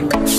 Thank you.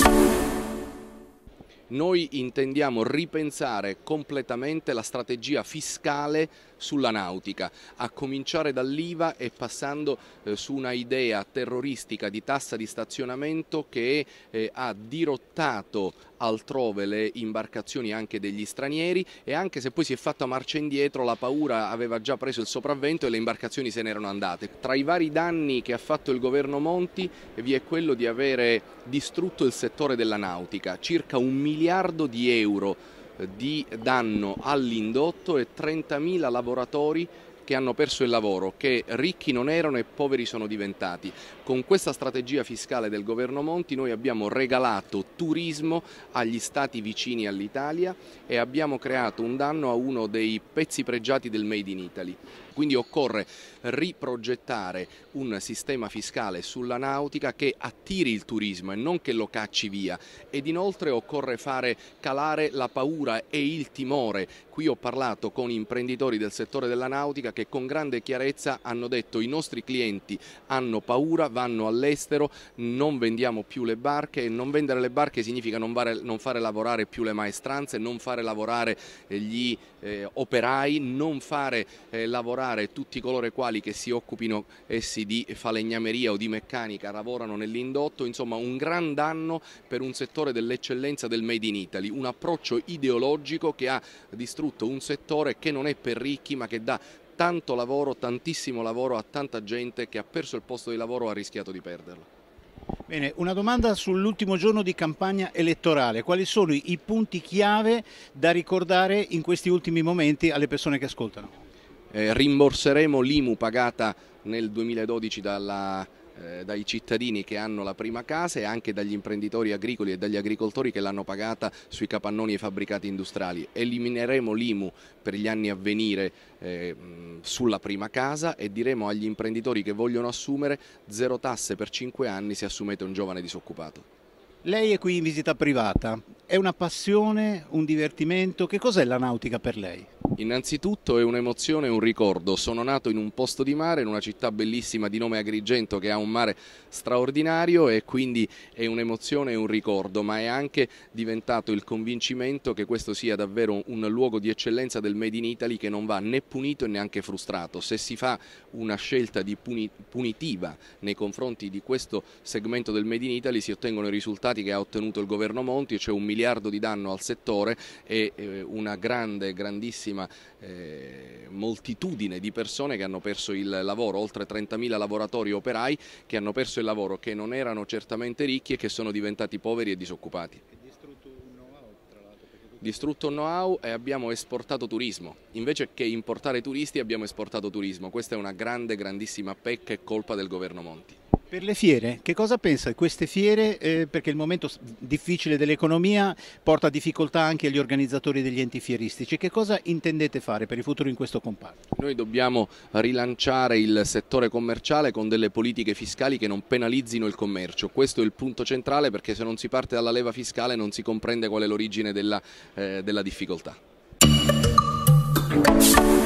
noi intendiamo ripensare completamente la strategia fiscale sulla nautica, a cominciare dall'IVA e passando eh, su una idea terroristica di tassa di stazionamento che eh, ha dirottato altrove le imbarcazioni anche degli stranieri e anche se poi si è fatta marcia indietro la paura aveva già preso il sopravvento e le imbarcazioni se n'erano andate. Tra i vari danni che ha fatto il governo Monti eh, vi è quello di avere distrutto il settore della nautica, circa un miliardo miliardo di euro eh, di danno all'indotto e 30.000 lavoratori che hanno perso il lavoro, che ricchi non erano e poveri sono diventati. Con questa strategia fiscale del governo Monti noi abbiamo regalato turismo agli stati vicini all'Italia e abbiamo creato un danno a uno dei pezzi pregiati del Made in Italy quindi occorre riprogettare un sistema fiscale sulla nautica che attiri il turismo e non che lo cacci via ed inoltre occorre fare calare la paura e il timore. Qui ho parlato con imprenditori del settore della nautica che con grande chiarezza hanno detto i nostri clienti hanno paura, vanno all'estero, non vendiamo più le barche e non vendere le barche significa non fare, lavorare più le maestranze, non fare lavorare gli eh, operai, non fare eh, lavorare tutelare tutti coloro i quali che si occupino essi di falegnameria o di meccanica, lavorano nell'indotto, insomma un gran danno per un settore dell'eccellenza del Made in Italy, un approccio ideologico che ha distrutto un settore che non è per ricchi ma che dà tanto lavoro, tantissimo lavoro a tanta gente che ha perso il posto di lavoro o ha rischiato di perderlo. Bene, una domanda sull'ultimo giorno di campagna elettorale. Quali sono i punti chiave da ricordare in questi ultimi momenti alle persone che ascoltano? eh, rimborseremo l'IMU pagata nel 2012 dalla, eh, dai cittadini che hanno la prima casa e anche dagli imprenditori agricoli e dagli agricoltori che l'hanno pagata sui capannoni e fabbricati industriali. Elimineremo l'IMU per gli anni a venire eh, sulla prima casa e diremo agli imprenditori che vogliono assumere zero tasse per 5 anni se assumete un giovane disoccupato. Lei è qui in visita privata, è una passione, un divertimento, che cos'è la nautica per lei? Innanzitutto è un'emozione e un ricordo. Sono nato in un posto di mare, in una città bellissima di nome Agrigento che ha un mare straordinario e quindi è un'emozione e un ricordo, ma è anche diventato il convincimento che questo sia davvero un luogo di eccellenza del Made in Italy che non va né punito né anche frustrato. Se si fa una scelta puni punitiva nei confronti di questo segmento del Made in Italy si ottengono i risultati che ha ottenuto il governo Monti, cioè un miliardo di danno al settore e eh, una grande, grandissima insomma, eh, moltitudine di persone che hanno perso il lavoro, oltre 30.000 lavoratori operai che hanno perso il lavoro, che non erano certamente ricchi e che sono diventati poveri e disoccupati. distrutto un know-how e abbiamo esportato turismo. Invece che importare turisti abbiamo esportato turismo. Questa è una grande, grandissima pecca e colpa del governo Monti. Per le fiere, che cosa pensa di queste fiere? Eh, perché il momento difficile dell'economia porta difficoltà anche agli organizzatori degli enti fieristici. Che cosa intendete fare per il futuro in questo comparto? Noi dobbiamo rilanciare il settore commerciale con delle politiche fiscali che non penalizzino il commercio. Questo è il punto centrale perché se non si parte dalla leva fiscale non si comprende qual è l'origine della, eh, della difficoltà.